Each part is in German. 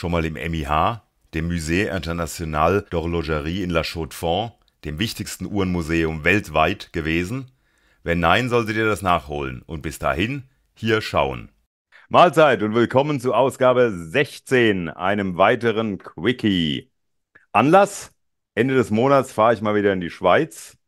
schon mal im MIH, dem Musée International d'Horlogerie in La Chaux-de-Fonds, dem wichtigsten Uhrenmuseum weltweit, gewesen? Wenn nein, solltet ihr das nachholen und bis dahin hier schauen. Mahlzeit und willkommen zu Ausgabe 16, einem weiteren Quickie. Anlass? Ende des Monats fahre ich mal wieder in die Schweiz.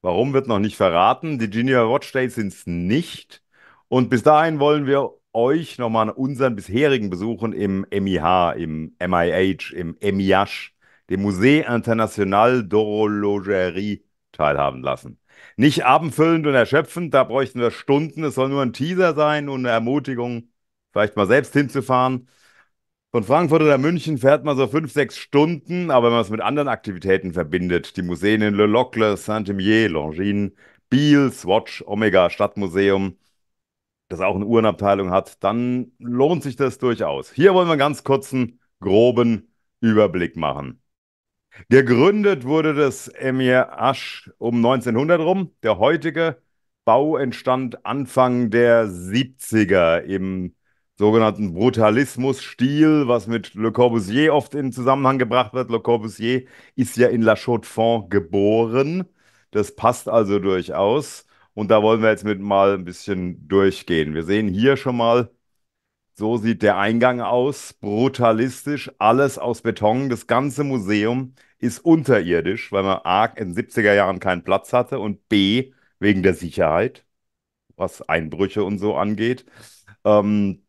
Warum wird noch nicht verraten? Die Junior Watch Days sind es nicht. Und bis dahin wollen wir euch nochmal an unseren bisherigen Besuchen im MIH, im MIH, im MIH, dem Musée International d'Horlogerie, teilhaben lassen. Nicht abendfüllend und erschöpfend, da bräuchten wir Stunden. Es soll nur ein Teaser sein und eine Ermutigung, vielleicht mal selbst hinzufahren. Von Frankfurt oder München fährt man so fünf, sechs Stunden, aber wenn man es mit anderen Aktivitäten verbindet, die Museen in Le Locle, Saint-Imier, Longines, Biel, Swatch, Omega Stadtmuseum, das auch eine Uhrenabteilung hat, dann lohnt sich das durchaus. Hier wollen wir einen ganz kurzen, groben Überblick machen. Gegründet wurde das Emir Asch um 1900 rum. Der heutige Bau entstand Anfang der 70er im sogenannten Brutalismus-Stil, was mit Le Corbusier oft in Zusammenhang gebracht wird. Le Corbusier ist ja in La Chaux-de-Fonds geboren. Das passt also durchaus. Und da wollen wir jetzt mit mal ein bisschen durchgehen. Wir sehen hier schon mal, so sieht der Eingang aus, brutalistisch, alles aus Beton. Das ganze Museum ist unterirdisch, weil man A, in den 70er Jahren keinen Platz hatte und B, wegen der Sicherheit, was Einbrüche und so angeht. Ähm,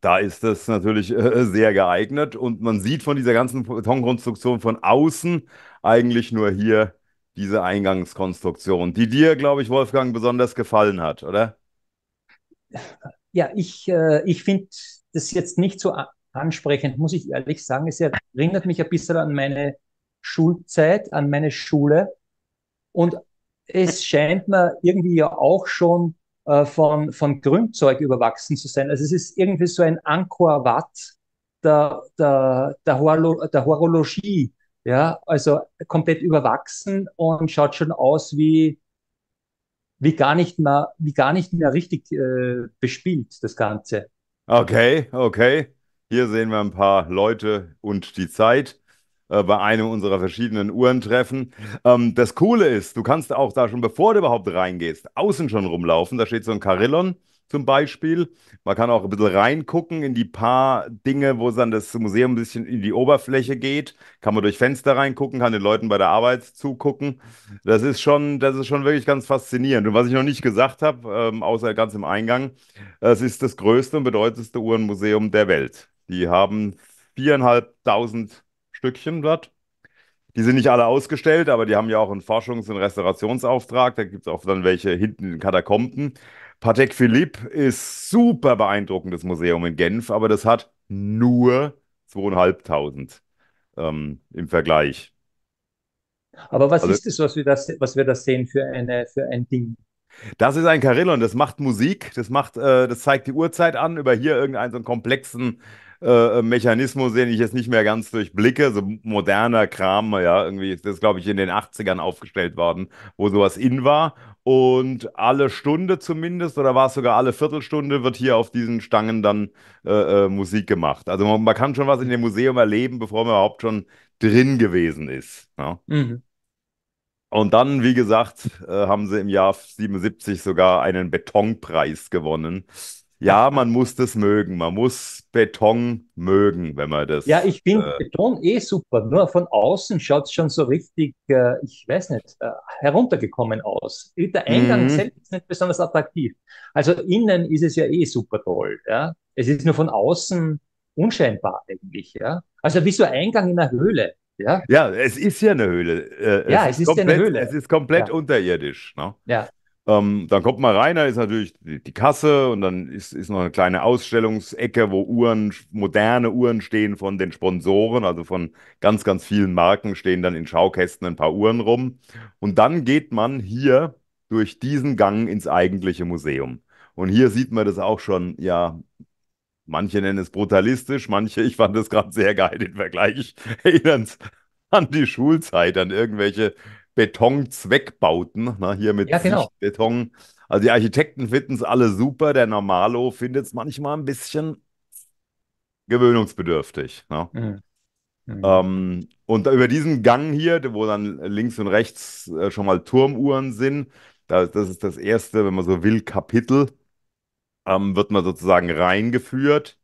da ist das natürlich äh, äh sehr geeignet und man sieht von dieser ganzen Betonkonstruktion von außen eigentlich nur hier diese Eingangskonstruktion, die dir, glaube ich, Wolfgang, besonders gefallen hat, oder? Ja, ich, äh, ich finde das jetzt nicht so ansprechend, muss ich ehrlich sagen. Es erinnert mich ein bisschen an meine Schulzeit, an meine Schule. Und es scheint mir irgendwie ja auch schon äh, von, von Grünzeug überwachsen zu sein. Also es ist irgendwie so ein Angkor Wat der, der, der, Horlo der Horologie ja, also komplett überwachsen und schaut schon aus wie, wie gar nicht mehr, wie gar nicht mehr richtig äh, bespielt, das Ganze. Okay, okay. Hier sehen wir ein paar Leute und die Zeit äh, bei einem unserer verschiedenen Uhrentreffen. Ähm, das Coole ist, du kannst auch da schon, bevor du überhaupt reingehst, außen schon rumlaufen. Da steht so ein Carillon zum Beispiel. Man kann auch ein bisschen reingucken in die paar Dinge, wo dann das Museum ein bisschen in die Oberfläche geht. Kann man durch Fenster reingucken, kann den Leuten bei der Arbeit zugucken. Das ist schon, das ist schon wirklich ganz faszinierend. Und was ich noch nicht gesagt habe, ähm, außer ganz im Eingang, es ist das größte und bedeutendste Uhrenmuseum der Welt. Die haben viereinhalbtausend Stückchen dort. Die sind nicht alle ausgestellt, aber die haben ja auch einen Forschungs- und Restaurationsauftrag. Da gibt es auch dann welche hinten in den Katakomben. Patek Philippe ist super beeindruckendes Museum in Genf, aber das hat nur 2.500 ähm, im Vergleich. Aber was also, ist es, was wir, das, was wir das sehen für, eine, für ein Ding? Das ist ein Carillon, das macht Musik, das, macht, äh, das zeigt die Uhrzeit an über hier irgendeinen so einen komplexen äh, äh Mechanismus, den ich jetzt nicht mehr ganz durchblicke. So moderner Kram, ja, irgendwie ist das, glaube ich, in den 80ern aufgestellt worden, wo sowas in war. Und alle Stunde zumindest, oder war es sogar alle Viertelstunde, wird hier auf diesen Stangen dann äh, äh, Musik gemacht. Also man, man, kann schon was in dem Museum erleben, bevor man überhaupt schon drin gewesen ist. Ja? Mhm. Und dann, wie gesagt, äh, haben sie im Jahr 77 sogar einen Betonpreis gewonnen ja, man muss das mögen. Man muss Beton mögen, wenn man das. Ja, ich finde äh, Beton eh super. Nur von außen schaut es schon so richtig, äh, ich weiß nicht, äh, heruntergekommen aus. Der Eingang mhm. selbst ist nicht besonders attraktiv. Also innen ist es ja eh super toll. Ja? Es ist nur von außen unscheinbar eigentlich. Ja? Also wie so ein Eingang in einer Höhle. Ja, ja es ist ja eine Höhle. Äh, ja, es, es ist komplett, eine Höhle. Es ist komplett ja. unterirdisch. Ne? Ja. Ähm, dann kommt man rein, da ist natürlich die, Kasse und dann ist, ist noch eine kleine Ausstellungsecke, wo Uhren, moderne Uhren stehen von den Sponsoren, also von ganz, ganz vielen Marken stehen dann in Schaukästen ein paar Uhren rum. Und dann geht man hier durch diesen Gang ins eigentliche Museum. Und hier sieht man das auch schon, ja, manche nennen es brutalistisch, manche, ich fand das gerade sehr geil, den Vergleich, erinnern an die Schulzeit, an irgendwelche Betonzweckbauten, na, ne, hier mit ja, genau. Beton. Also die Architekten finden es alle super, der Normalo findet es manchmal ein bisschen gewöhnungsbedürftig. Ne? Mhm. Mhm. Ähm, und über diesen Gang hier, wo dann links und rechts äh, schon mal Turmuhren sind, das, das ist das erste, wenn man so will, Kapitel, ähm, wird man sozusagen reingeführt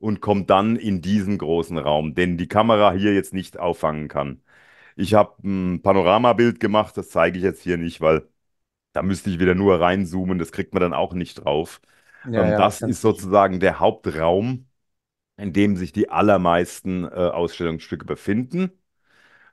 und kommt dann in diesen großen Raum, den die Kamera hier jetzt nicht auffangen kann. Ich habe ein Panoramabild gemacht, das zeige ich jetzt hier nicht, weil da müsste ich wieder nur reinzoomen, das kriegt man dann auch nicht drauf. Ja, ähm, ja, das ist sozusagen der Hauptraum, in dem sich die allermeisten äh, Ausstellungsstücke befinden.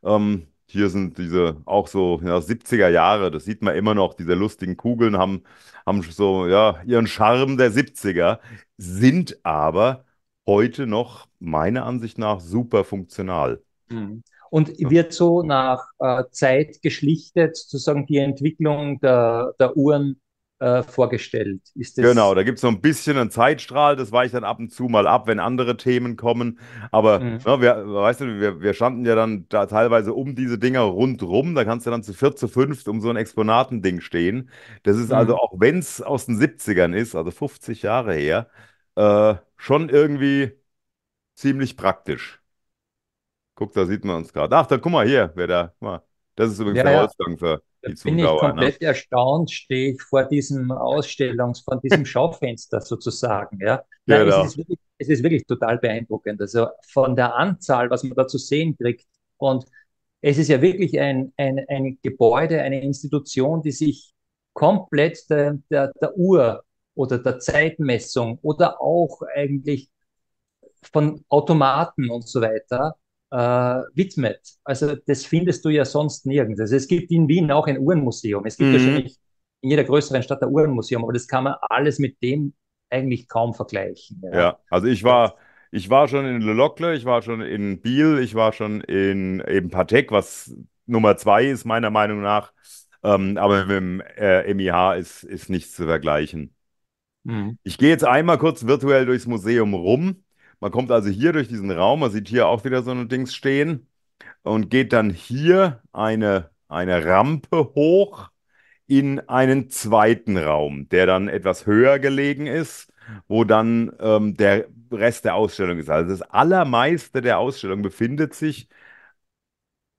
Ähm, hier sind diese auch so ja, 70er Jahre, das sieht man immer noch, diese lustigen Kugeln haben, haben so ja, ihren Charme der 70er, sind aber heute noch meiner Ansicht nach super funktional. Mhm und wird so nach äh, Zeit geschlichtet, sozusagen die Entwicklung der, der Uhren äh, vorgestellt. genau, da gibt es so ein bisschen einen Zeitstrahl, das weicht dann ab und zu mal ab, wenn andere Themen kommen. Aber mhm. na, ne, wir, weißt du, wir, wir, standen ja dann da teilweise um diese Dinger rundrum. Da kannst du dann zu viert, zu fünft um so ein Exponatending stehen. Das ist also, mhm. also, auch wenn es aus den 70ern ist, also 50 Jahre her, äh, schon irgendwie ziemlich praktisch. Guck, da sieht man uns gerade. Ach, da guck mal hier, wer da. Guck Mal. Das ist übrigens ja, der Ausgang für die Zuschauer. Bin ich ne? komplett ne? erstaunt, stehe ich vor diesem Ausstellungs, von diesem Schaufenster sozusagen. Ja, Nein, genau. es, ist wirklich, es ist wirklich total beeindruckend. Also von der Anzahl, was man da zu sehen kriegt und es ist ja wirklich ein, ein, ein Gebäude, eine Institution, die sich komplett der, der, der Uhr oder der Zeitmessung oder auch eigentlich von Automaten und so weiter äh, widmet. Also das findest du ja sonst nirgends. Also es gibt in Wien auch ein Uhrenmuseum. Es gibt mhm. wahrscheinlich in jeder größeren Stadt ein Uhrenmuseum, aber das kann man alles mit dem eigentlich kaum vergleichen. Ja, ja also ich war, ich war schon in Le Locle, ich war schon in Biel, ich war schon in eben Patek, was Nummer zwei ist meiner Meinung nach. Ähm, aber mit dem äh, MIH ist, ist nichts zu vergleichen. Mhm. Ich gehe jetzt einmal kurz virtuell durchs Museum rum man kommt also hier durch diesen Raum, man sieht hier auch wieder so ein Dings stehen und geht dann hier eine, eine Rampe hoch in einen zweiten Raum, der dann etwas höher gelegen ist, wo dann ähm, der Rest der Ausstellung ist. Also das Allermeiste der Ausstellung befindet sich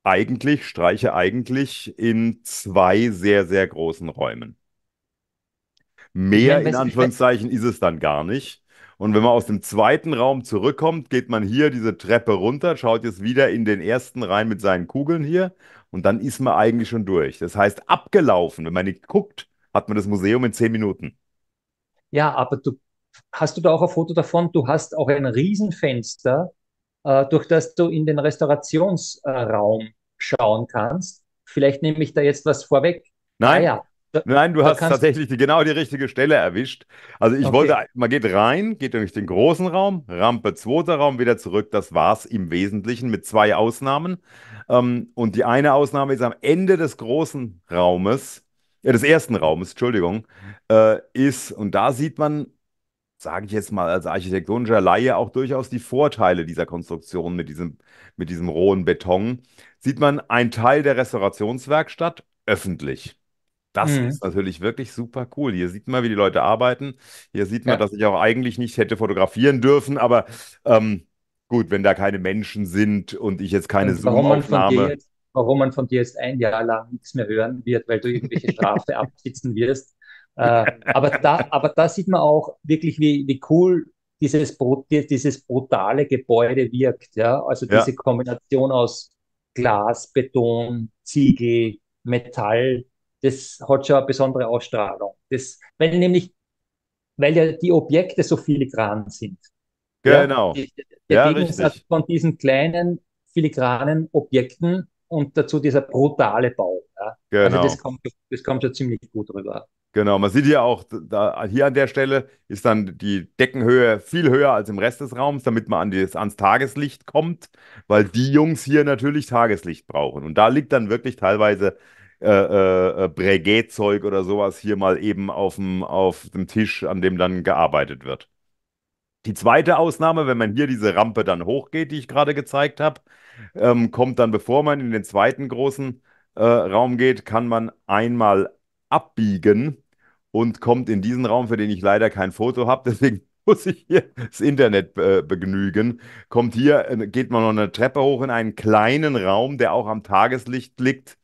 eigentlich, streiche eigentlich, in zwei sehr, sehr großen Räumen. Mehr in Anführungszeichen ist es dann gar nicht. Und wenn man aus dem zweiten Raum zurückkommt, geht man hier diese Treppe runter, schaut jetzt wieder in den ersten rein mit seinen Kugeln hier und dann ist man eigentlich schon durch. Das heißt, abgelaufen, wenn man nicht guckt, hat man das Museum in zehn Minuten. Ja, aber du hast du da auch ein Foto davon? Du hast auch ein Riesenfenster, äh, durch das du in den Restaurationsraum schauen kannst. Vielleicht nehme ich da jetzt was vorweg. Nein, ah, ja. Nein, du hast tatsächlich die, genau die richtige Stelle erwischt. Also ich okay. wollte, man geht rein, geht durch den großen Raum, Rampe, zweiter Raum, wieder zurück. Das war es im Wesentlichen mit zwei Ausnahmen. Ähm, und die eine Ausnahme ist am Ende des großen Raumes, äh, des ersten Raumes, Entschuldigung, äh, ist, und da sieht man, sage ich jetzt mal als architektonischer Laie, auch durchaus die Vorteile dieser Konstruktion mit diesem, mit diesem rohen Beton. Sieht man, einen Teil der Restaurationswerkstatt öffentlich. Das mhm. ist natürlich wirklich super cool. Hier sieht man, wie die Leute arbeiten. Hier sieht man, ja. dass ich auch eigentlich nicht hätte fotografieren dürfen, aber ähm, gut, wenn da keine Menschen sind und ich jetzt keine Zoom-Aufnahme. Warum man von dir jetzt ein Jahr lang nichts mehr hören wird, weil du irgendwelche Strafe absitzen wirst. Äh, aber, da, aber da sieht man auch wirklich, wie, wie cool dieses, dieses brutale Gebäude wirkt. Ja? Also diese ja. Kombination aus Glas, Beton, Ziegel, Metall das hat schon eine besondere Ausstrahlung. Das, weil nämlich, weil ja die Objekte so filigran sind. Genau. Ja, der ja, Gegensatz richtig. von diesen kleinen filigranen Objekten und dazu dieser brutale Bau. Ja. Also genau. Also das kommt, das kommt schon ziemlich gut rüber. Genau, man sieht ja auch, da, hier an der Stelle ist dann die Deckenhöhe viel höher als im Rest des Raums, damit man an das, ans Tageslicht kommt, weil die Jungs hier natürlich Tageslicht brauchen. Und da liegt dann wirklich teilweise äh, äh, äh, Breguet-Zeug oder sowas hier mal eben auf dem Tisch, an dem dann gearbeitet wird. Die zweite Ausnahme, wenn man hier diese Rampe dann hochgeht, die ich gerade gezeigt habe, ähm, kommt dann, bevor man in den zweiten großen äh, Raum geht, kann man einmal abbiegen und kommt in diesen Raum, für den ich leider kein Foto habe, deswegen muss ich hier das Internet äh, begnügen. Kommt hier, äh, geht man noch eine Treppe hoch in einen kleinen Raum, der auch am Tageslicht liegt,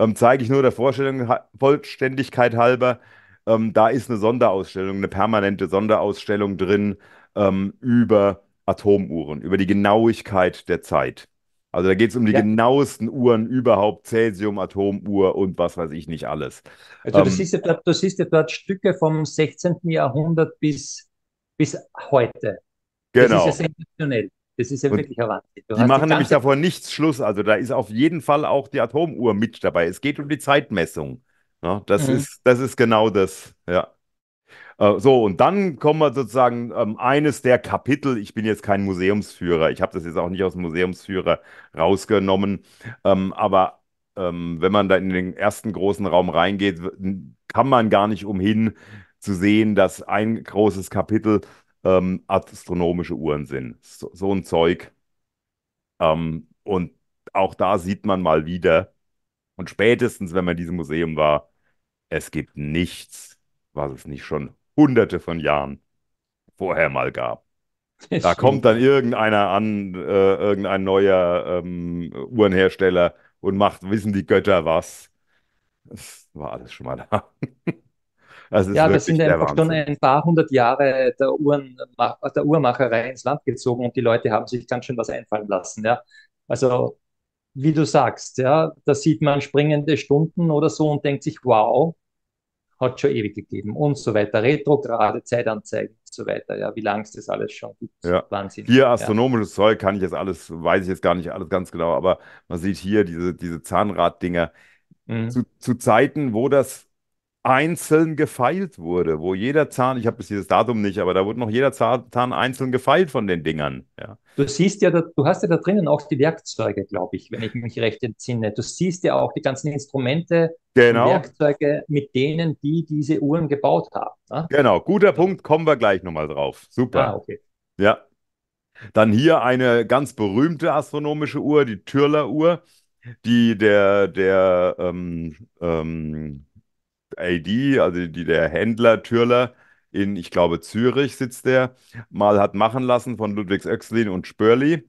ähm, Zeige ich nur der Vollständigkeit halber, ähm, da ist eine Sonderausstellung, eine permanente Sonderausstellung drin ähm, über Atomuhren, über die Genauigkeit der Zeit. Also da geht es um die ja. genauesten Uhren überhaupt, Cäsium, Atomuhr und was weiß ich nicht alles. Also das, ähm, ja dort, dort Stücke vom 16. Jahrhundert bis, bis heute. Genau. Das ist ja genau. sensationell. Das ist ja und wirklich ein Wahnsinn. Du die machen die nämlich davor nichts Schluss. Also da ist auf jeden Fall auch die Atomuhr mit dabei. Es geht um die Zeitmessung. Ja, das, mhm. ist, das ist genau das. Ja. Äh, so, und dann kommen wir sozusagen ähm, eines der Kapitel. Ich bin jetzt kein Museumsführer. Ich habe das jetzt auch nicht aus dem Museumsführer rausgenommen. Ähm, aber ähm, wenn man da in den ersten großen Raum reingeht, kann man gar nicht umhin zu sehen, dass ein großes Kapitel ähm, astronomische Uhren sind. So, so ein Zeug. Ähm, und auch da sieht man mal wieder, und spätestens, wenn man in diesem Museum war, es gibt nichts, was es nicht schon hunderte von Jahren vorher mal gab. Das da kommt dann irgendeiner an, äh, irgendein neuer ähm, Uhrenhersteller und macht, wissen die Götter was. Das war alles schon mal da. Also ja, das sind einfach Wahnsinn. schon ein paar hundert Jahre der, Uhren, der Uhrmacherei ins Land gezogen und die Leute haben sich ganz schön was einfallen lassen. Ja. Also wie du sagst, ja, da sieht man springende Stunden oder so und denkt sich, wow, hat schon ewig gegeben und so weiter. Retrograde, Zeitanzeigen und so weiter. Ja, wie lange es das alles schon gibt. Ja. Wahnsinn. Hier astronomisches ja. Zeug kann ich jetzt alles, weiß ich jetzt gar nicht alles ganz genau, aber man sieht hier diese, diese Zahnraddinger. Mhm. Zu, zu Zeiten, wo das einzeln gefeilt wurde, wo jeder Zahn, ich habe bis dieses Datum nicht, aber da wurde noch jeder Zahn einzeln gefeilt von den Dingern. Ja. Du siehst ja, du hast ja da drinnen auch die Werkzeuge, glaube ich, wenn ich mich recht entsinne. Du siehst ja auch die ganzen Instrumente, genau. die Werkzeuge, mit denen die diese Uhren gebaut haben. Ne? Genau, guter Punkt, kommen wir gleich nochmal drauf. Super. Ah, okay. Ja. Dann hier eine ganz berühmte astronomische Uhr, die Türler-Uhr, die der, der ähm, ähm, AD, also die, der Händler, Türler in, ich glaube, Zürich sitzt der, mal hat machen lassen von Ludwigs Oechslin und Spörli.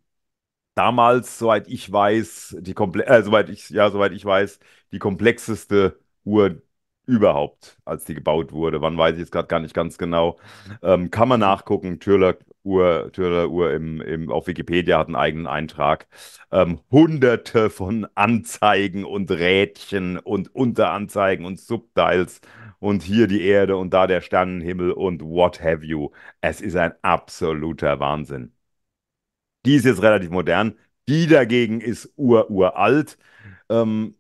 Damals, soweit ich weiß, die komple äh, soweit ich, ja, soweit ich weiß, die komplexeste Uhr überhaupt, als die gebaut wurde. Wann weiß ich jetzt gerade gar nicht ganz genau. Ähm, kann man hm. nachgucken, Türler Uhr, Tyrell Uhr im, im, auf Wikipedia hat einen eigenen Eintrag. Ähm, hunderte von Anzeigen und Rädchen und Unteranzeigen und Subtiles und hier die Erde und da der Sternenhimmel und what have you. Es ist ein absoluter Wahnsinn. Die ist jetzt relativ modern. Die dagegen ist ur, uralt. Ähm,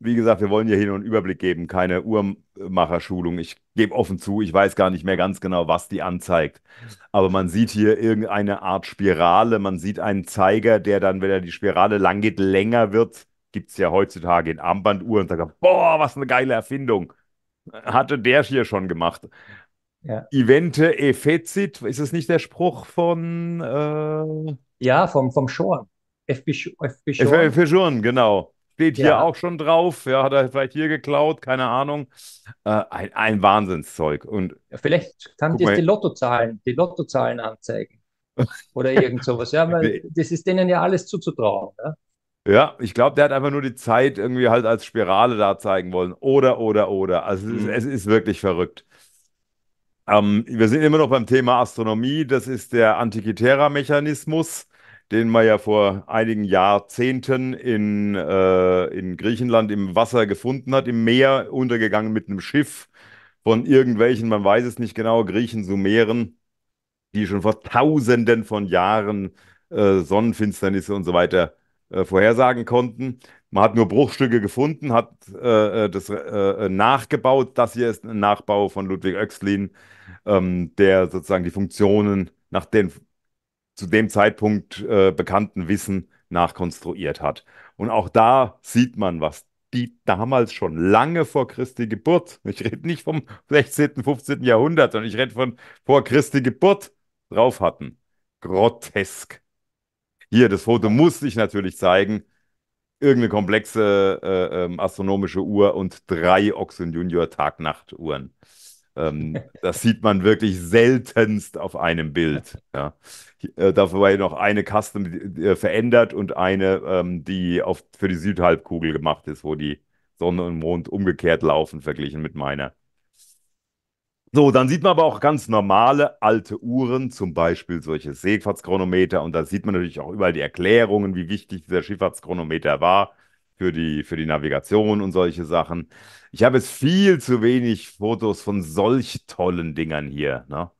wie gesagt, wir wollen ja hier nur einen Überblick geben, keine Uhrmacherschulung. Ich gebe offen zu, ich weiß gar nicht mehr ganz genau, was die anzeigt. Aber man sieht hier irgendeine Art Spirale, man sieht einen Zeiger, der dann, wenn er die Spirale lang geht, länger wird. Gibt es ja heutzutage in Armbanduhren und sagt, boah, was eine geile Erfindung. Hatte der hier schon gemacht. Ja. Evente efficit, ist es nicht der Spruch von. Äh... Ja, vom, vom Schorn. FB, FB Schorn. FB Schorn, genau. Steht ja. hier auch schon drauf. Ja, hat er vielleicht hier geklaut, keine Ahnung. Äh, ein, ein, Wahnsinnszeug. Und ja, vielleicht kann dir die Lottozahlen, die Lottozahlen anzeigen. Oder irgend sowas. Ja, weil das ist denen ja alles zuzutrauen. Ja? Ja, ich glaube, der hat einfach nur die Zeit irgendwie halt als Spirale da zeigen wollen. Oder, oder, oder. Also es, ist, mhm. es ist wirklich verrückt. Ähm, wir sind immer noch beim Thema Astronomie. Das ist der Antikythera-Mechanismus den man ja vor einigen Jahrzehnten in, äh, in Griechenland im Wasser gefunden hat, im Meer untergegangen mit einem Schiff von irgendwelchen, man weiß es nicht genau, Griechen, Sumeren, die schon vor Tausenden von Jahren äh, Sonnenfinsternisse und so weiter äh, vorhersagen konnten. Man hat nur Bruchstücke gefunden, hat äh, äh das äh, äh, nachgebaut. Das hier ist ein Nachbau von Ludwig Oechslin, ähm, der sozusagen die Funktionen nach den zu dem Zeitpunkt äh, bekannten Wissen nachkonstruiert hat. Und auch da sieht man, was die damals schon lange vor Christi Geburt, ich rede nicht vom 16., 15. Jahrhundert, sondern ich rede von vor Christi Geburt drauf hatten. Grotesk. Hier, das Foto musste ich natürlich zeigen. Irgendeine komplexe äh, äh, astronomische Uhr und drei Ochsen Junior Tag-Nacht-Uhren. Ähm, das sieht man wirklich seltenst auf einem Bild. Ja. Äh, dabei noch eine Custom äh, verändert und eine, ähm, die auf, für die Südhalbkugel gemacht ist, wo die Sonne und Mond umgekehrt laufen, verglichen mit meiner. So, dann sieht man aber auch ganz normale alte Uhren, zum Beispiel solche Seefahrtschronometer. Und da sieht man natürlich auch überall die Erklärungen, wie wichtig dieser Schifffahrtschronometer war für die, für die Navigation und solche Sachen. Ich habe jetzt viel zu wenig Fotos von solch tollen Dingern hier. Ne?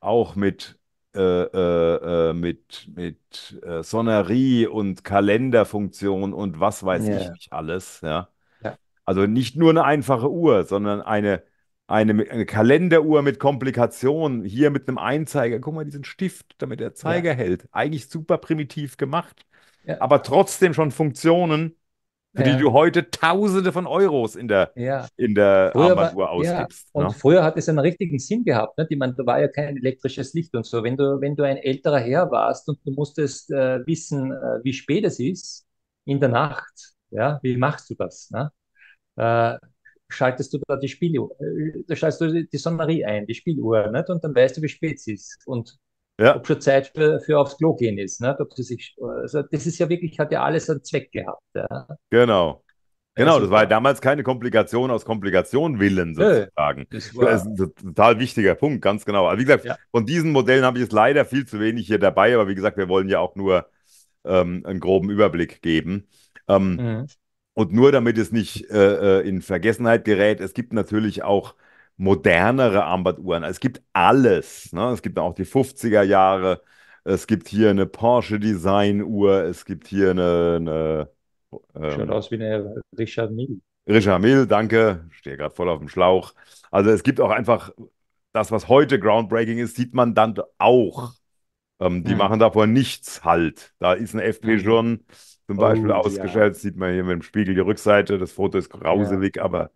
Auch mit, äh, äh, äh mit, mit äh, Sonnerie und Kalenderfunktion und was weiß yeah. ich nicht alles. Ja? ja? Also nicht nur eine einfache Uhr, sondern eine, eine, eine Kalenderuhr mit Komplikationen, hier mit einem Einzeiger. Guck mal, diesen Stift, damit der Zeiger ja. hält. Eigentlich super primitiv gemacht. Ja. aber trotzdem schon Funktionen, für ja. die du heute Tausende von Euros in der, ja. in der Armatur war, ausgibst. Ja. Und ne? früher hat es einen richtigen Sinn gehabt. Ne? Die, man, da war ja kein elektrisches Licht und so. Wenn du, wenn du ein älterer Herr warst und du musstest äh, wissen, äh, wie spät es ist in der Nacht, ja, wie machst du das? Ne? Äh, schaltest du da die Spieluhr, da äh, schaltest du die Sonnerie ein, die Spieluhr, nicht? und dann weißt du, wie spät es ist. Und ja. ob schon Zeit für, für aufs Klo gehen ist. Ne? Ob sie sich, also das ist ja wirklich, hat ja alles einen Zweck gehabt. Ja? Genau. Genau, also das war ja damals keine Komplikation aus Komplikation willen sozusagen. Das, war, das ist ein total wichtiger Punkt, ganz genau. Also wie gesagt, ja. von diesen Modellen habe ich jetzt leider viel zu wenig hier dabei, aber wie gesagt, wir wollen ja auch nur ähm, einen groben Überblick geben. Ähm, mhm. Und nur damit es nicht äh, äh in Vergessenheit gerät, es gibt natürlich auch modernere Armbanduhren. Es gibt alles. Ne? Es gibt auch die 50er Jahre. Es gibt hier eine Porsche Design-Uhr. Es gibt hier eine. eine ähm, Schaut ähm, aus wie eine Richard Mille. Richard Mille, danke. Stehe gerade voll auf dem Schlauch. Also es gibt auch einfach das, was heute groundbreaking ist, sieht man dann auch. Ähm, die mhm. machen davor nichts halt. Da ist ein FP mhm. schon zum Beispiel oh, ausgeschält. Ja. Sieht man hier mit dem Spiegel die Rückseite. Das Foto ist grauselig, ja. aber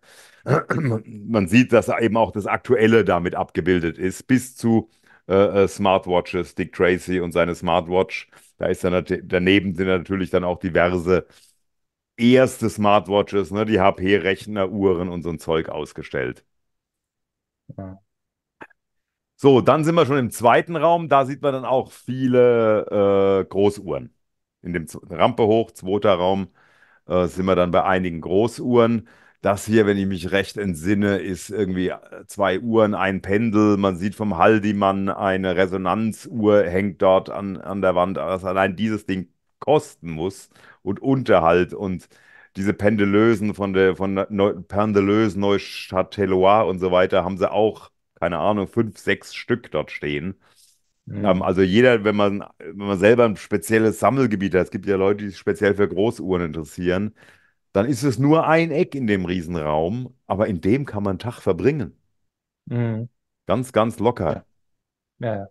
man sieht, dass eben auch das Aktuelle damit abgebildet ist, bis zu äh, äh Smartwatches, Dick Tracy und seine Smartwatch. Da ist dann daneben sind natürlich dann auch diverse erste Smartwatches, ne, die HP-Rechner, Uhren und so ein Zeug ausgestellt. Ja. So, dann sind wir schon im zweiten Raum. Da sieht man dann auch viele äh, Großuhren in dem Rampe hoch, zweiter Raum, äh, sind wir dann bei einigen Großuhren. Das hier, wenn ich mich recht entsinne, ist irgendwie äh, zwei Uhren, ein Pendel. Man sieht vom Haldimann eine Resonanzuhr hängt dort an, an der Wand. Was allein dieses Ding kosten muss und Unterhalt und diese Pendelösen von der von Neu, Pendelöse Neuchâtelois und so weiter haben sie auch keine Ahnung fünf sechs Stück dort stehen Mhm. Ähm, also jeder, wenn man, wenn man selber ein spezielles Sammelgebiet hat, es gibt ja Leute, die sich speziell für Großuhren interessieren, dann ist es nur ein Eck in dem Riesenraum, aber in dem kann man einen Tag verbringen. Mhm. Ganz, ganz locker. Ja. ja.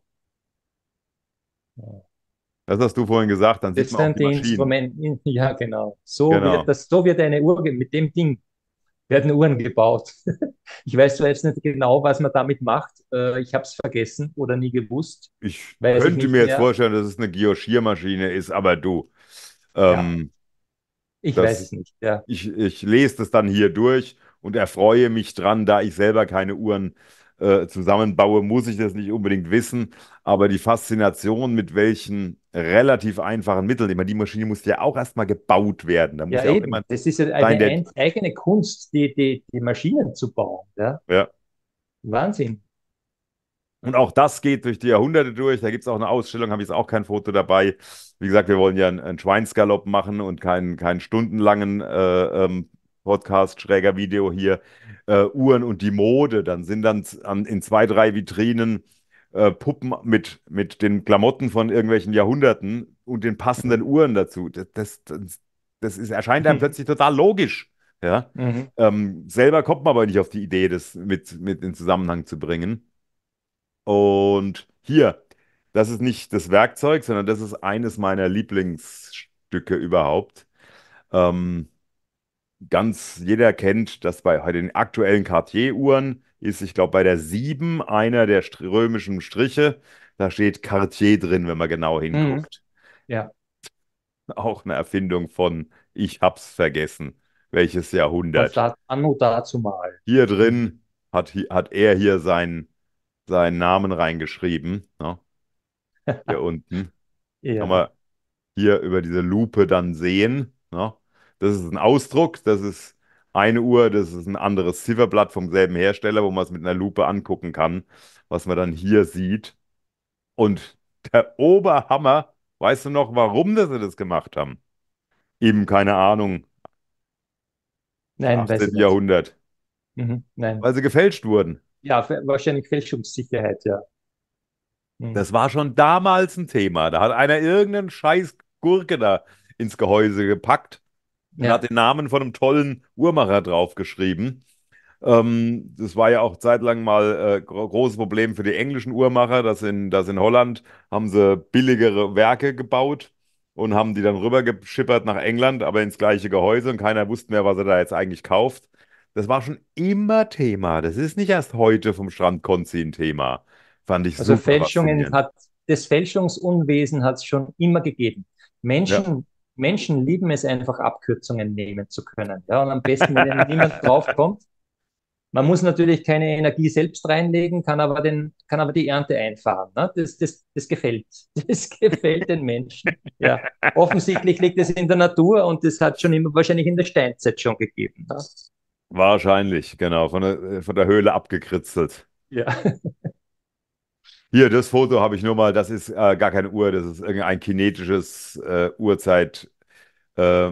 ja. Das hast du vorhin gesagt, dann sieht das man auch die Maschinen. Instrumente. Ja, genau. So, genau. Wird das, so wird eine Uhr mit dem Ding werden Uhren gebaut. Ich weiß zwar jetzt nicht genau, was man damit macht. Äh, ich habe es vergessen oder nie gewusst. Ich weiß könnte ich mir mehr. jetzt vorstellen, dass es eine Guillotine-Maschine ist, aber du. Ähm, ja. Ich das, weiß es nicht, ja. Ich, ich lese das dann hier durch und erfreue mich dran, da ich selber keine Uhren äh, zusammenbaue, muss ich das nicht unbedingt wissen. Aber die Faszination, mit welchen relativ einfachen Mitteln, ich meine, die Maschine muss ja auch erstmal gebaut werden. Da muss ja, ja eben. das ist eine sein, eigene Kunst, die, die, die Maschinen zu bauen. Ja. ja. Wahnsinn. Und auch das geht durch die Jahrhunderte durch. Da gibt es auch eine Ausstellung, habe ich jetzt auch kein Foto dabei. Wie gesagt, wir wollen ja einen, einen Schweinsgalopp machen und keinen, keinen stundenlangen äh, ähm, Podcast, schräger Video hier, äh, Uhren und die Mode. Dann sind dann an, in zwei, drei Vitrinen äh, Puppen mit, mit den Klamotten von irgendwelchen Jahrhunderten und den passenden Uhren dazu. Das, das, das, das ist, erscheint einem mhm. plötzlich total logisch. Ja? Mhm. Ähm, selber kommt man aber nicht auf die Idee, das mit, mit in Zusammenhang zu bringen. Und hier, das ist nicht das Werkzeug, sondern das ist eines meiner Lieblingsstücke überhaupt. Ähm, ganz jeder kennt, dass bei, den aktuellen Cartier-Uhren ist, ich glaube, bei der 7 einer der römischen Striche, da steht Cartier drin, wenn man genau mhm. hinguckt. Mhm. Ja. Auch eine Erfindung von Ich hab's vergessen, welches Jahrhundert. Das Anno dazu mal. Hier drin hat, hat er hier seinen, seinen Namen reingeschrieben. Ne? Hier unten. Ja. Kann man hier über diese Lupe dann sehen. Ne? das ist ein Ausdruck, das ist eine Uhr, das ist ein anderes Zifferblatt vom selben Hersteller, wo man es mit einer Lupe angucken kann, was man dann hier sieht. Und der Oberhammer, weißt du noch, warum dass sie das gemacht haben? Eben keine Ahnung. Nein, 18. Jahrhundert. Mhm, nein. Weil sie gefälscht wurden. Ja, wahrscheinlich Fälschungssicherheit, ja. Mhm. Das war schon damals ein Thema. Da hat einer irgendeinen Scheiß Gurke da ins Gehäuse gepackt und ja. hat den Namen von einem tollen Uhrmacher draufgeschrieben. Ähm, das war ja auch zeitlang mal äh, gro großes Problem für die englischen Uhrmacher, dass in, dass in Holland haben sie billigere Werke gebaut und haben die dann rübergeschippert nach England, aber ins gleiche Gehäuse und keiner wusste mehr, was er da jetzt eigentlich kauft. Das war schon immer Thema. Das ist nicht erst heute vom Strandkonzi ein Thema. Fand ich also super. Also Fälschungen hat, das Fälschungsunwesen hat es schon immer gegeben. Menschen ja. Menschen lieben es einfach, Abkürzungen nehmen zu können. Ja, und am besten, wenn niemand draufkommt. Man muss natürlich keine Energie selbst reinlegen, kann aber, den, kann aber die Ernte einfahren. Ne? Das, das, das gefällt. Das gefällt den Menschen. Ja. Offensichtlich liegt es in der Natur und das hat schon immer wahrscheinlich in der Steinzeit schon gegeben. Ne? Wahrscheinlich, genau, von der, von der Höhle abgekritzelt. Ja. Hier, das Foto habe ich nur mal, das ist äh, gar keine Uhr, das ist irgendein kinetisches äh, Uhrzeit äh,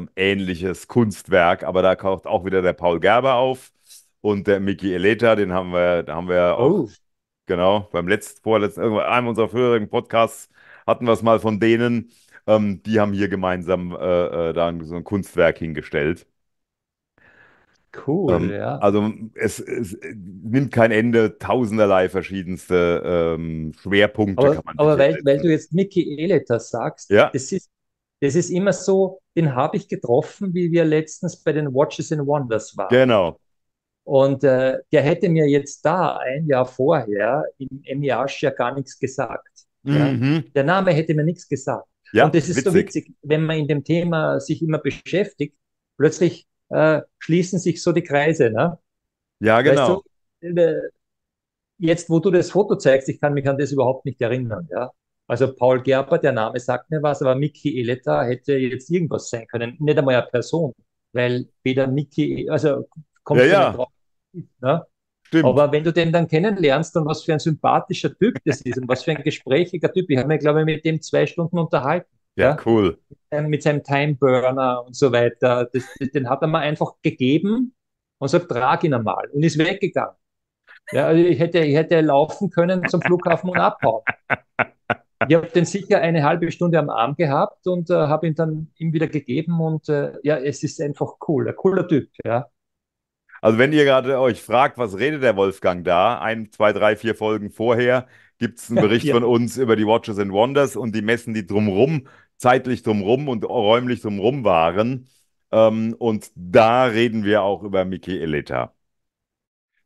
Kunstwerk, aber da taucht auch wieder der Paul Gerber auf und der Mickey Eleta, den haben wir, da haben wir auch, oh. genau, beim letzten, vorletzten, einem unserer früheren Podcasts hatten wir es mal von denen, ähm, die haben hier gemeinsam äh, äh da so ein Kunstwerk hingestellt. Cool, ähm, ja. Also es, es, nimmt kein Ende, tausenderlei verschiedenste ähm, Schwerpunkte. Aber, aber weil, weil, du jetzt Mickey Eleter sagst, ja. das, ist, das ist immer so, den habe ich getroffen, wie wir letztens bei den Watches and Wonders waren. Genau. Und äh, der hätte mir jetzt da ein Jahr vorher im MEASH ja gar nichts gesagt. Mhm. Ja? Der Name hätte mir nichts gesagt. Ja, und das ist witzig. so witzig, wenn man in dem Thema sich immer beschäftigt, plötzlich äh, schließen sich so die Kreise. Ne? Ja, genau. Weißt du, äh, jetzt, wo du das Foto zeigst, ich kann mich an das überhaupt nicht erinnern. Ja? Also Paul Gerber, der Name sagt mir was, aber Miki Eletta hätte jetzt irgendwas sein können. Nicht einmal eine Person, weil weder Miki, also kommt ja, ja. drauf. Ne? Stimmt. Aber wenn du den dann kennenlernst und was für ein sympathischer Typ das ist und was für ein gesprächiger Typ, ich habe mir, glaube ich, mit dem zwei Stunden unterhalten. Ja, cool. Mit seinem Timeburner und so weiter. Das, den hat er mir einfach gegeben und sagt, trag ihn einmal und ist weggegangen. Ja, also ich hätte, ich hätte laufen können zum Flughafen und abhauen. Ich habe den sicher eine halbe Stunde am Arm gehabt und äh, habe ihn dann ihm wieder gegeben und äh, ja, es ist einfach cool, ein cooler Typ, ja. Also wenn ihr gerade euch fragt, was redet der Wolfgang da, ein, zwei, drei, vier Folgen vorher gibt es einen Bericht ja. von uns über die Watches and Wonders und die Messen, die drumherum zeitlich drumrum und räumlich drumrum waren. Ähm, und da reden wir auch über Miki Elita.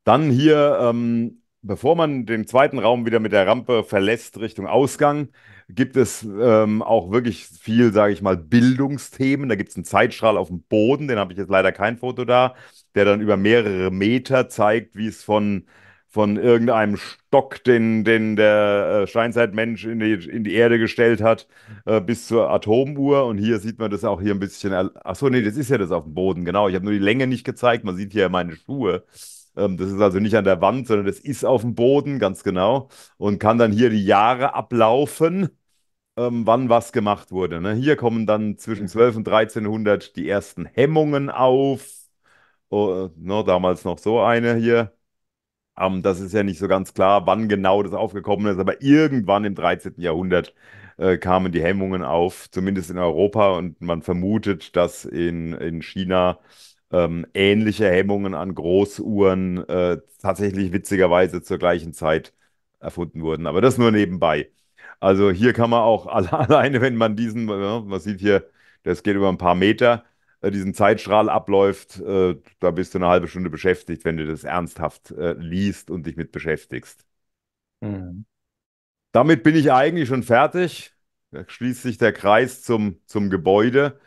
Dann hier, ähm, bevor man den zweiten Raum wieder mit der Rampe verlässt Richtung Ausgang, gibt es ähm, auch wirklich viel, sage ich mal, Bildungsthemen. Da gibt es einen Zeitstrahl auf dem Boden, den habe ich jetzt leider kein Foto da, der dann über mehrere Meter zeigt, wie es von von irgendeinem Stock, den, den der äh, Steinzeitmensch in die, in die Erde gestellt hat, äh, bis zur Atomuhr. Und hier sieht man das auch hier ein bisschen. Achso, nee, das ist ja das auf dem Boden, genau. Ich habe nur die Länge nicht gezeigt. Man sieht hier meine Schuhe. Ähm, das ist also nicht an der Wand, sondern das ist auf dem Boden, ganz genau. Und kann dann hier die Jahre ablaufen. Ähm, wann was gemacht wurde. Ne? Hier kommen dann zwischen 12 und 1300 die ersten Hemmungen auf. Oh, äh, no, ne, damals noch so eine hier. Ähm, das ist ja nicht so ganz klar, wann genau das aufgekommen ist, aber irgendwann im 13. Jahrhundert äh, kamen die Hemmungen auf, zumindest in Europa. Und man vermutet, dass in, in China ähm, ähnliche Hemmungen an Großuhren äh, tatsächlich witzigerweise zur gleichen Zeit erfunden wurden. Aber das nur nebenbei. Also hier kann man auch alleine, wenn man diesen, ja, äh, man sieht hier, das geht über ein paar Meter, äh, diesen Zeitstrahl abläuft, äh, da bist du eine halbe Stunde beschäftigt, wenn du das ernsthaft äh, liest und dich mit beschäftigst. Mhm. Damit bin ich eigentlich schon fertig. Da schließt sich der Kreis zum, zum Gebäude.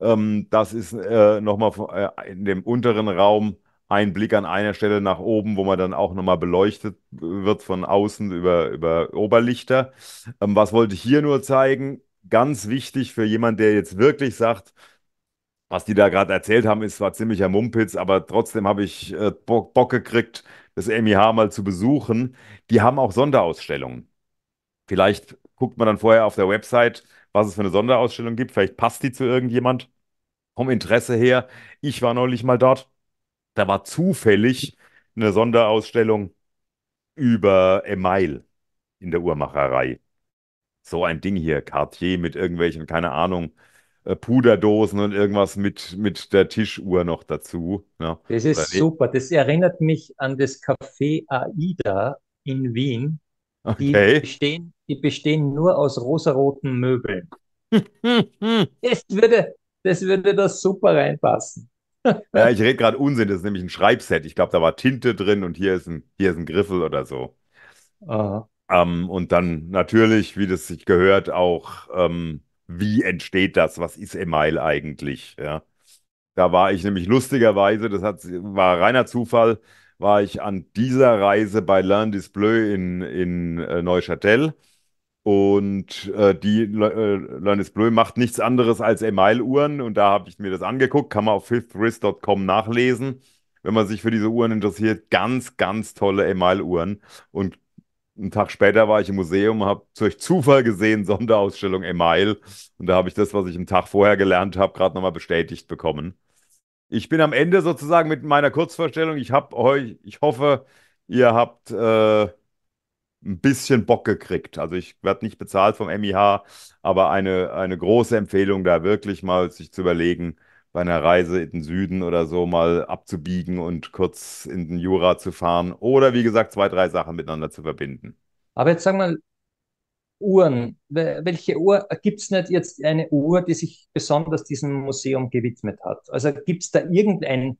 Ähm, das ist nochmal in dem unteren Raum ein Blick an einer Stelle nach oben, wo man dann auch nochmal beleuchtet wird von außen über, über Oberlichter. Ähm, was wollte ich hier nur zeigen? Ganz wichtig für jemanden, der jetzt wirklich sagt, was die da gerade erzählt haben, ist zwar ziemlicher Mumpitz, aber trotzdem habe ich äh, Bock, Bock gekriegt, das MIH mal zu besuchen. Die haben auch Sonderausstellungen. Vielleicht guckt man dann vorher auf der Website, was es für eine Sonderausstellung gibt. Vielleicht passt die zu irgendjemand vom Interesse her. Ich war neulich mal dort. Da war zufällig eine Sonderausstellung über Email in der Uhrmacherei. So ein Ding hier, Cartier mit irgendwelchen, keine Ahnung, äh, Puderdosen und irgendwas mit, mit der Tischuhr noch dazu. Ja. Ne? Das ist Oder super. Das erinnert mich an das Café AIDA in Wien. Okay. Die, bestehen, die bestehen nur aus rosaroten Möbeln. das, würde, das würde da super reinpassen. ja, ich rede gerade Unsinn, das ist nämlich ein Schreibset. Ich glaube, da war Tinte drin und hier ist ein, hier ist ein Griffel oder so. Ähm, und dann natürlich, wie das sich gehört, auch ähm, wie entsteht das? Was ist Email eigentlich? Ja. Da war ich nämlich lustigerweise, das hat, war reiner Zufall, war ich an dieser Reise bei Landis Bleu in, in äh, Neuchâtel. Und äh, die äh, Landis Bleu macht nichts anderes als Email-Uhren. Und da habe ich mir das angeguckt, kann man auf fifthwrist.com nachlesen. Wenn man sich für diese Uhren interessiert, ganz, ganz tolle Email-Uhren. Und einen Tag später war ich im Museum, habe durch Zufall gesehen, Sonderausstellung Email. Und da habe ich das, was ich einen Tag vorher gelernt habe, gerade nochmal bestätigt bekommen. Ich bin am Ende sozusagen mit meiner Kurzvorstellung. Ich habe euch, ich hoffe, ihr habt äh, ein bisschen Bock gekriegt. Also ich werde nicht bezahlt vom MIH, aber eine, eine große Empfehlung, da wirklich mal sich zu überlegen, bei einer Reise in den Süden oder so mal abzubiegen und kurz in den Jura zu fahren oder wie gesagt zwei, drei Sachen miteinander zu verbinden. Aber jetzt sagen wir mal, Uhren. Welche Uhr gibt es nicht jetzt eine Uhr, die sich besonders diesem Museum gewidmet hat? Also gibt es da irgendeine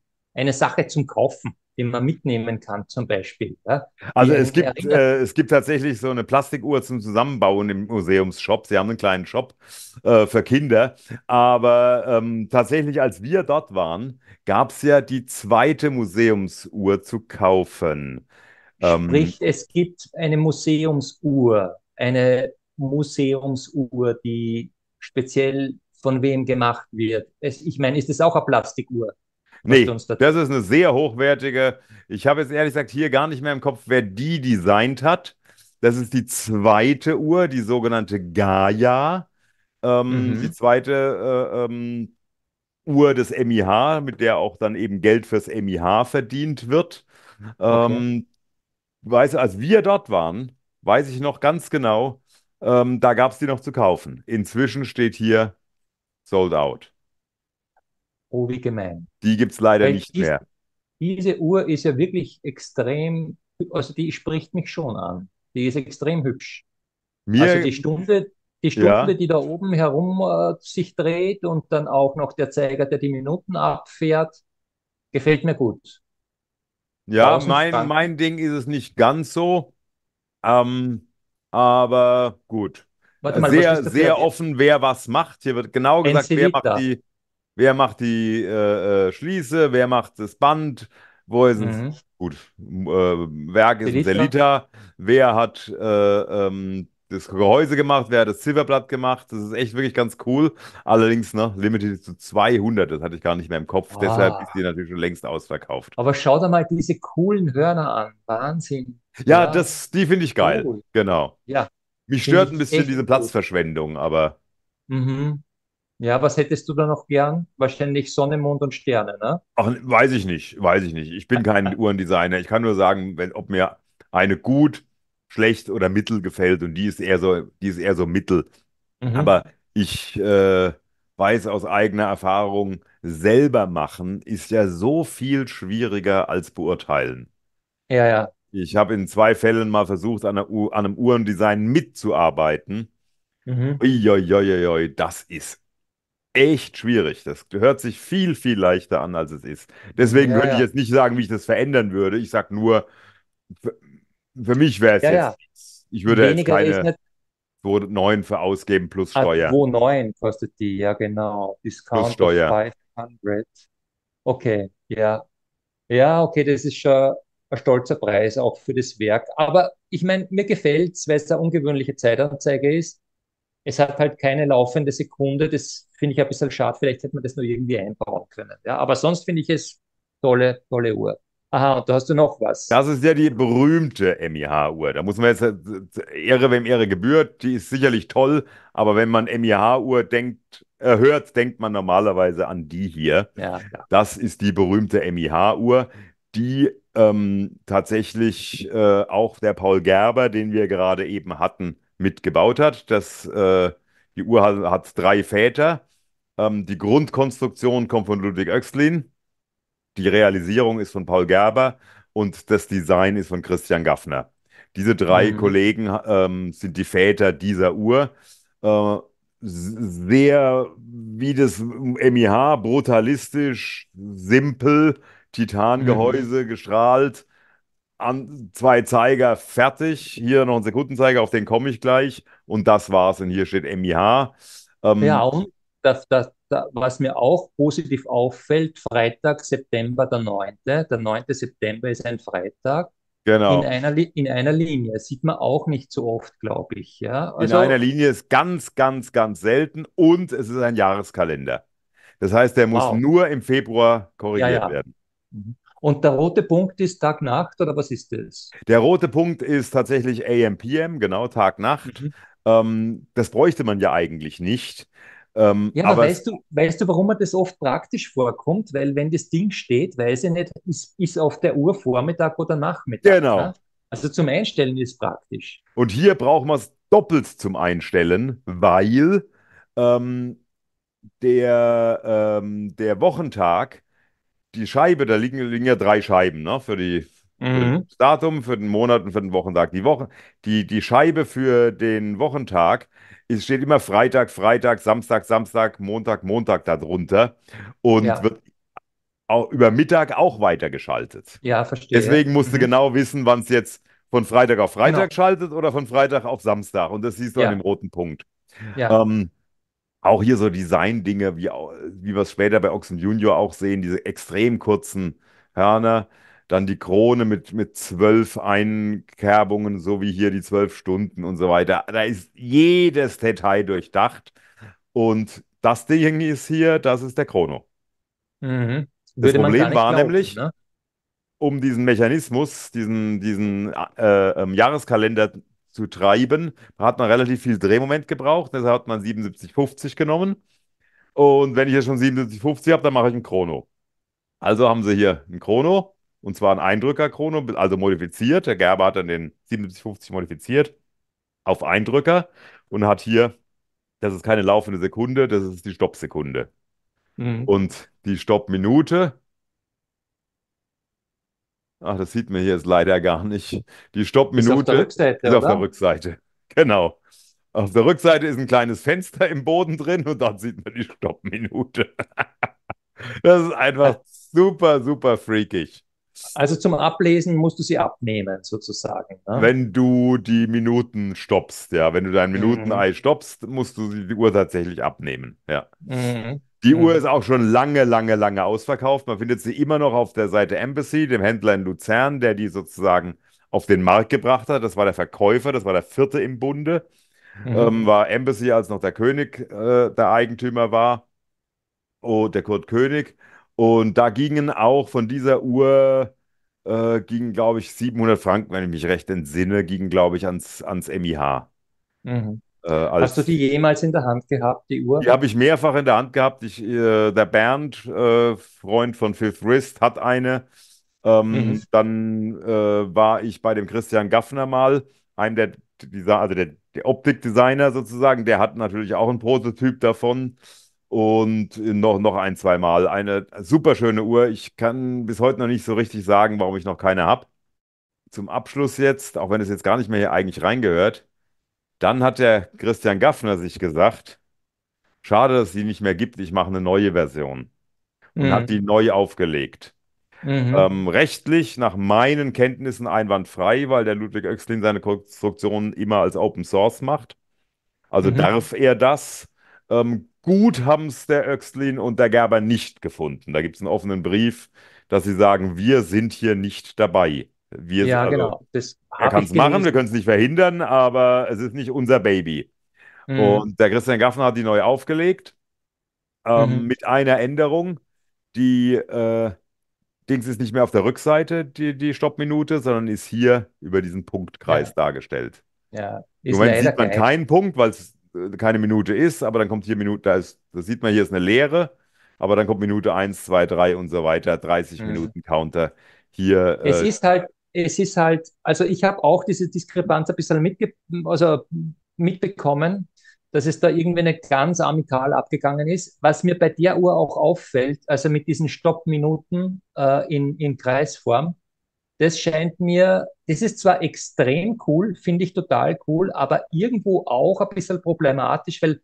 Sache zum Kaufen? den man mitnehmen kann, zum Beispiel. Ja? Also es gibt, äh, es gibt tatsächlich so eine Plastikuhr zum Zusammenbauen im Museumsshop. Sie haben einen kleinen Shop äh, für Kinder. Aber ähm, tatsächlich, als wir dort waren, gab es ja die zweite Museumsuhr zu kaufen. Ähm, Sprich, ähm, es gibt eine Museumsuhr, eine Museumsuhr, die speziell von wem gemacht wird. Es, ich meine, ist es auch eine Plastikuhr? Nee, das ist eine sehr hochwertige. Ich habe jetzt ehrlich gesagt hier gar nicht mehr im Kopf, wer die designt hat. Das ist die zweite Uhr, die sogenannte Gaia. Ähm, mhm. Die zweite äh, ähm, Uhr des MIH, mit der auch dann eben Geld fürs MIH verdient wird. Okay. Ähm, weiß, als wir dort waren, weiß ich noch ganz genau, ähm, da gab es die noch zu kaufen. Inzwischen steht hier sold out. Oh, wie gemein. Die gibt es leider Weil nicht dies, mehr. Diese Uhr ist ja wirklich extrem, also die spricht mich schon an. Die ist extrem hübsch. Mir, also die Stunde, die Stunde, ja. die da oben herum äh, sich dreht und dann auch noch der Zeiger, der die Minuten abfährt, gefällt mir gut. Ja, mein, mein Ding ist es nicht ganz so. Ähm, aber gut. Mal, sehr, sehr offen, wer was macht. Hier wird genau gesagt, wer macht die wer macht die äh, äh, Schließe, wer macht das Band, wo ist mhm. gut, äh, Werk ist Delita. ein Selita, wer hat äh, ähm, das Gehäuse gemacht, wer hat das Silberblatt gemacht, das ist echt wirklich ganz cool. Allerdings, ne, limited zu 200, das hatte ich gar nicht mehr im Kopf, ah. deshalb ist die natürlich schon längst ausverkauft. Aber schau dir mal diese coolen Hörner an, Wahnsinn. Ja, ja. das, die finde ich geil, cool. genau. Ja. Mich stört ein bisschen diese Platzverschwendung, aber... Mhm. Ja, was hättest du da noch gern? Wahrscheinlich Sonne, Mond und Sterne, ne? Ach, weiß ich nicht, weiß ich nicht. Ich bin kein Uhrendesigner. Ich kann nur sagen, wenn, ob mir eine gut, schlecht oder mittel gefällt und die ist eher so, die ist eher so mittel. Mhm. Aber ich äh, weiß aus eigener Erfahrung, selber machen ist ja so viel schwieriger als beurteilen. Ja, ja. Ich habe in zwei Fällen mal versucht, an, an einem Uhrendesign mitzuarbeiten. Mhm. Uiuiuiui, das ist echt schwierig. Das hört sich viel, viel leichter an, als es ist. Deswegen ja, könnte ja. ich jetzt nicht sagen, wie ich das verändern würde. Ich sage nur, für, für mich wäre es ja, jetzt nichts. Ich würde Weniger jetzt keine 2,9 für ausgeben plus ah, Steuer. Ah, 2,9 kostet die, ja genau. Discount plus Steuer. 500. Okay, ja. Ja, okay, das ist schon ein stolzer Preis auch für das Werk. Aber ich meine, mir gefällt es, weil es eine ungewöhnliche Zeitanzeige ist. Es hat halt keine laufende Sekunde. Das finde ich ein bisschen schade. Vielleicht hätte man das nur irgendwie einbauen können. Ja, aber sonst finde ich es tolle, tolle Uhr. Aha, und da hast du noch was. Das ist ja die berühmte MIH-Uhr. Da muss man jetzt Ehre, wem Ehre gebührt. Die ist sicherlich toll, aber wenn man MIH-Uhr denkt, äh, hört, denkt man normalerweise an die hier. Ja, ja. Das ist die berühmte MIH-Uhr, die ähm, tatsächlich äh, auch der Paul Gerber, den wir gerade eben hatten, mitgebaut hat. Das, äh, die Uhr hat, hat drei Väter. Ähm, die Grundkonstruktion kommt von Ludwig Oechslin. Die Realisierung ist von Paul Gerber und das Design ist von Christian Gaffner. Diese drei mhm. Kollegen ähm, sind die Väter dieser Uhr. Äh, sehr wie das MIH, brutalistisch, simpel, Titangehäuse mhm. gestrahlt an zwei Zeiger fertig. Hier noch ein Sekundenzeiger, auf den komme ich gleich. Und das war's. Und hier steht MIH. Ähm, ja, und das, das, das, was mir auch positiv auffällt, Freitag, September, der 9. Der 9. September ist ein Freitag. Genau. In einer, in einer Linie. Sieht man auch nicht so oft, glaube ich. Ja? Also, in einer Linie ist ganz, ganz, ganz selten. Und es ist ein Jahreskalender. Das heißt, der muss wow. nur im Februar korrigiert ja, ja. werden. Mhm. Und der rote Punkt ist Tag-Nacht oder was ist das? Der rote Punkt ist tatsächlich AM-PM, genau, Tag-Nacht. Mhm. Ähm, das bräuchte man ja eigentlich nicht. Ähm, ja, aber, weißt, du, weißt du, warum man das oft praktisch vorkommt? Weil wenn das Ding steht, weiß ich nicht, ist, ist auf der Uhr Vormittag oder Nachmittag. Genau. Ne? Also zum Einstellen ist praktisch. Und hier braucht man es doppelt zum Einstellen, weil ähm, der, ähm, der Wochentag die Scheibe, da liegen, liegen ja drei Scheiben, ne? Für die mhm. für das Datum, für den Monat und für den Wochentag. Die Woche, die, die Scheibe für den Wochentag ist, steht immer Freitag, Freitag, Samstag, Samstag, Montag, Montag darunter und ja. wird auch über Mittag auch weitergeschaltet. Ja, verstehe. Deswegen musst du mhm. genau wissen, wann es jetzt von Freitag auf Freitag genau. schaltet oder von Freitag auf Samstag. Und das siehst du ja. an dem roten Punkt. Ja. Ähm, auch hier so Design-Dinge, wie, wie wir es später bei Ochsen Junior auch sehen, diese extrem kurzen Hörner, dann die Krone mit, mit zwölf Einkerbungen, so wie hier die zwölf Stunden und so weiter. Da ist jedes Detail durchdacht. Und das Ding ist hier, das ist der Chrono. Mhm. Das Problem war glauben, nämlich, ne? um diesen Mechanismus, diesen, diesen äh, äh, Jahreskalender zu treiben. Da hat man relativ viel Drehmoment gebraucht, deshalb also hat man 77,50 genommen. Und wenn ich jetzt schon 77,50 habe, dann mache ich ein Chrono. Also haben sie hier ein Chrono, und zwar ein Eindrücker-Chrono, also modifiziert. Der Gerber hat dann den 7750 modifiziert auf Eindrücker und hat hier, das ist keine laufende Sekunde, das ist die Stoppsekunde. Mhm. Und die Stoppminute Ach, das sieht man hier jetzt leider gar nicht. Die Stoppminute ist auf der Rückseite. Ist auf der Rückseite. Genau. Auf der Rückseite ist ein kleines Fenster im Boden drin und dann sieht man die Stoppminute. das ist einfach super, super freakig. Also zum Ablesen musst du sie abnehmen, sozusagen. Ne? Wenn du die Minuten stoppst, ja. Wenn du dein mhm. Minutenei mhm. stoppst, musst du die Uhr tatsächlich abnehmen, ja. Mhm. Die mhm. Uhr ist auch schon lange, lange, lange ausverkauft. Man findet sie immer noch auf der Seite Embassy, dem Händler in Luzern, der die sozusagen auf den Markt gebracht hat. Das war der Verkäufer, das war der vierte im Bunde. Mhm. Ähm, war Embassy, als noch der König äh, der Eigentümer war, oh, der Kurt König. Und da gingen auch von dieser Uhr, äh, gingen, glaube ich, 700 Franken, wenn ich mich recht entsinne, gingen, glaube ich, ans, ans MIH. Mhm. Äh, Hast du die jemals in der Hand gehabt, die Uhr? Die habe ich mehrfach in der Hand gehabt. Ich, äh, der Bernd, äh, Freund von Fifth Wrist, hat eine. Ähm, mhm. Dann äh, war ich bei dem Christian Gaffner mal, einem der, dieser, also der, der Optikdesigner sozusagen, der hat natürlich auch einen Prototyp davon. Und äh, noch, noch ein, zwei Mal. Eine super schöne Uhr. Ich kann bis heute noch nicht so richtig sagen, warum ich noch keine habe. Zum Abschluss jetzt, auch wenn es jetzt gar nicht mehr hier eigentlich reingehört, dann hat der Christian Gaffner sich gesagt, schade, dass es die nicht mehr gibt, ich mache eine neue Version. Und mhm. hat die neu aufgelegt. Mhm. Ähm, rechtlich nach meinen Kenntnissen einwandfrei, weil der Ludwig Oechslin seine Konstruktionen immer als Open Source macht. Also mhm. darf er das. Ähm, gut haben es der Oechslin und der Gerber nicht gefunden. Da gibt es einen offenen Brief, dass sie sagen, wir sind hier nicht dabei. Wir ja, also, genau. Das wir können es machen, wir können es nicht verhindern, aber es ist nicht unser Baby. Mhm. Und der Christian Gaffner hat die neu aufgelegt ähm, mhm. mit einer Änderung. Die äh, Dings ist nicht mehr auf der Rückseite, die, die Stoppminute, sondern ist hier über diesen Punktkreis ja. dargestellt. Ja, ist Im Moment sieht man keinen Punkt, weil es äh, keine Minute ist, aber dann kommt hier Minute, da ist, das sieht man, hier ist eine Leere, aber dann kommt Minute 1, 2, 3 und so weiter, 30 mhm. Minuten Counter. Hier, es äh, ist halt es ist halt, also ich habe auch diese Diskrepanz ein bisschen mitge also mitbekommen, dass es da irgendwie nicht ganz amikal abgegangen ist. Was mir bei der Uhr auch auffällt, also mit diesen Stoppminuten äh, in, in Kreisform, das scheint mir, das ist zwar extrem cool, finde ich total cool, aber irgendwo auch ein bisschen problematisch, weil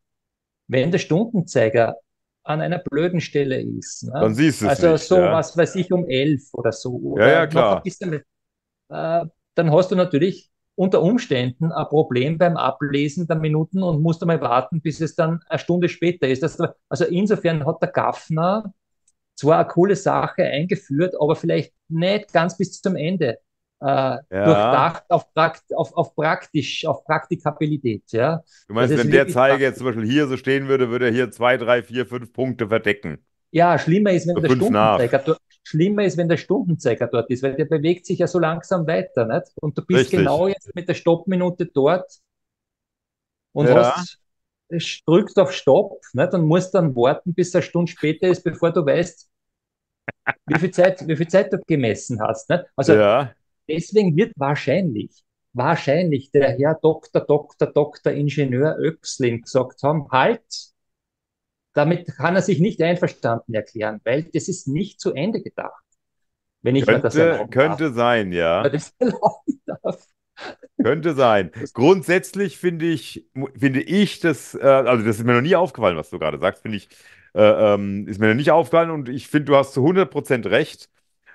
wenn der Stundenzeiger an einer blöden Stelle ist. Ne? Dann siehst du es Also nicht, so ja. was weiß ich um elf oder so. Oder ja, ja, klar. Ein bisschen, äh, dann hast du natürlich unter Umständen ein Problem beim Ablesen der Minuten und musst einmal warten, bis es dann eine Stunde später ist. Also, also insofern hat der Gaffner zwar eine coole Sache eingeführt, aber vielleicht nicht ganz bis zum Ende äh, ja. durchdacht auf, Prakt, auf, auf praktisch, auf Praktikabilität. Ja? Du meinst, wenn der Zeiger jetzt zum Beispiel hier so stehen würde, würde er hier zwei, drei, vier, fünf Punkte verdecken. Ja, schlimmer ist, wenn so der Stundenzeiger, Schlimmer ist, wenn der Stundenzeiger dort ist, weil der bewegt sich ja so langsam weiter, nicht? Und du bist Richtig. genau jetzt mit der Stoppminute dort und ja. hast, drückst auf Stopp, nicht? Und musst dann warten, bis eine Stunde später ist, bevor du weißt, wie viel Zeit, wie viel Zeit du gemessen hast, nicht? Also, ja. deswegen wird wahrscheinlich, wahrscheinlich der Herr Doktor, Doktor, Doktor, Ingenieur Öpsling gesagt haben, halt, damit kann er sich nicht einverstanden erklären, weil das ist nicht zu Ende gedacht. Wenn ich könnte, das erlauben könnte darf. sein, ja. das erlauben darf. Könnte sein. Grundsätzlich finde ich, finde ich das, äh, also das ist mir noch nie aufgefallen, was du gerade sagst, finde ich, äh, ähm, ist mir noch nicht aufgefallen und ich finde, du hast zu 100% recht.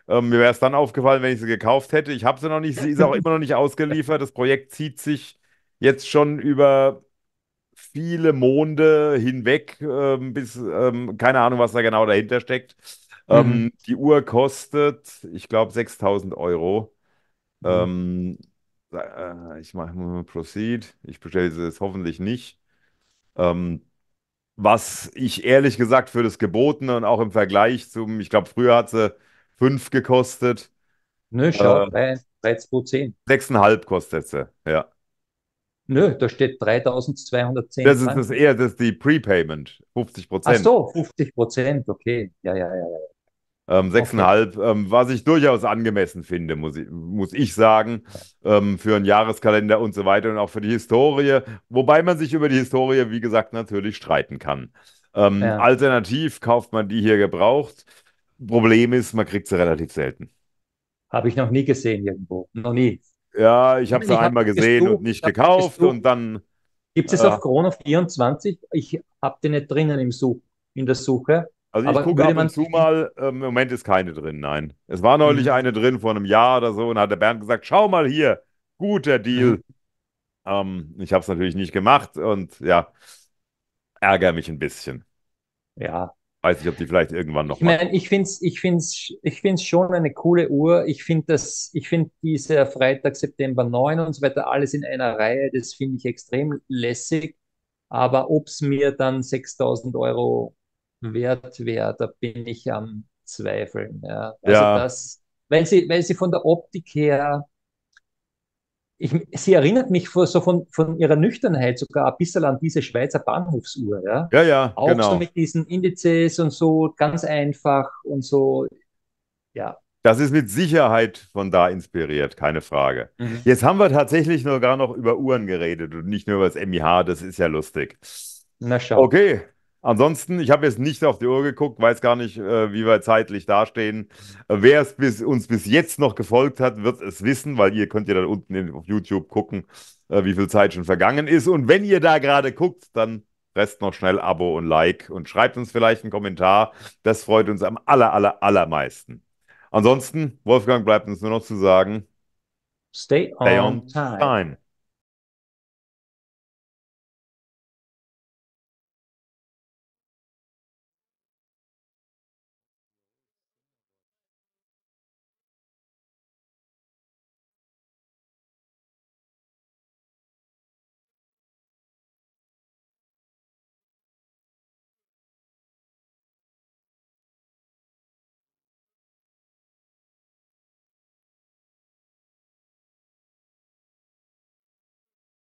Ähm, mir wäre es dann aufgefallen, wenn ich sie gekauft hätte. Ich habe sie noch nicht, sie ist auch immer noch nicht ausgeliefert. Das Projekt zieht sich jetzt schon über viele Monde hinweg, ähm, bis ähm, keine Ahnung, was da genau dahinter steckt. Ähm, mhm. Die Uhr kostet, ich glaube, 6000 Euro. Mhm. Ähm, äh, ich mache mal Proceed. Ich bestelle sie jetzt hoffentlich nicht. Ähm, was ich ehrlich gesagt für das Gebotene und auch im Vergleich zum, ich glaube, früher hat sie 5 gekostet. Nö, schau, äh, bei 210. 6,5 kostet sie, ja. Nö, da steht 3210. Das ist das eher, das ist die Prepayment, 50 Prozent. Ach so, 50 Prozent, okay. Ja, ja, ja, Ähm, 6,5, okay. ähm, was ich durchaus angemessen finde, muss ich, muss ich sagen, ähm, für einen Jahreskalender und so weiter und auch für die Historie, wobei man sich über die Historie, wie gesagt, natürlich streiten kann. Ähm, ja. Alternativ kauft man die hier gebraucht. Problem ist, man kriegt sie relativ selten. Habe ich noch nie gesehen irgendwo. Noch nie. Ja, ich habe es einmal hab gesehen und nicht gekauft und dann. Gibt es äh, auf Corona 24? Ich habe die nicht drinnen im Such, in der Suche. Also ich gucke ab und zu mal, äh, im Moment ist keine drin, nein. Es war neulich mhm. eine drin vor einem Jahr oder so und hat der Bernd gesagt, schau mal hier, guter Deal. Mhm. Ähm, ich habe es natürlich nicht gemacht und ja, ärgere mich ein bisschen. Ja, weiß ich, ob die vielleicht irgendwann noch. Ich meine, ich finde es ich find's, ich find's schon eine coole Uhr. Ich finde find diese Freitag, September 9 und so weiter, alles in einer Reihe, das finde ich extrem lässig. Aber ob es mir dann 6000 Euro hm. wert wäre, da bin ich am Zweifeln. Ja. Also ja. das, weil sie, weil sie von der Optik her ich, sie erinnert mich vor, so von, von ihrer Nüchternheit sogar ein bisschen an diese Schweizer Bahnhofsuhr. Ja, ja, ja Auch genau. so mit diesen Indizes und so, ganz einfach und so. Ja. Das ist mit Sicherheit von da inspiriert, keine Frage. Mhm. Jetzt haben wir tatsächlich nur gar noch über Uhren geredet und nicht nur über das MIH, das ist ja lustig. Na schau. Okay, Ansonsten, ich habe jetzt nicht auf die Uhr geguckt, weiß gar nicht, äh, wie wir zeitlich dastehen. Äh, wer es bis, uns bis jetzt noch gefolgt hat, wird es wissen, weil ihr könnt ja dann unten in, auf YouTube gucken, äh, wie viel Zeit schon vergangen ist. Und wenn ihr da gerade guckt, dann presst noch schnell Abo und Like und schreibt uns vielleicht einen Kommentar. Das freut uns am aller, aller, allermeisten. Ansonsten, Wolfgang, bleibt uns nur noch zu sagen: Stay on, stay on time. time.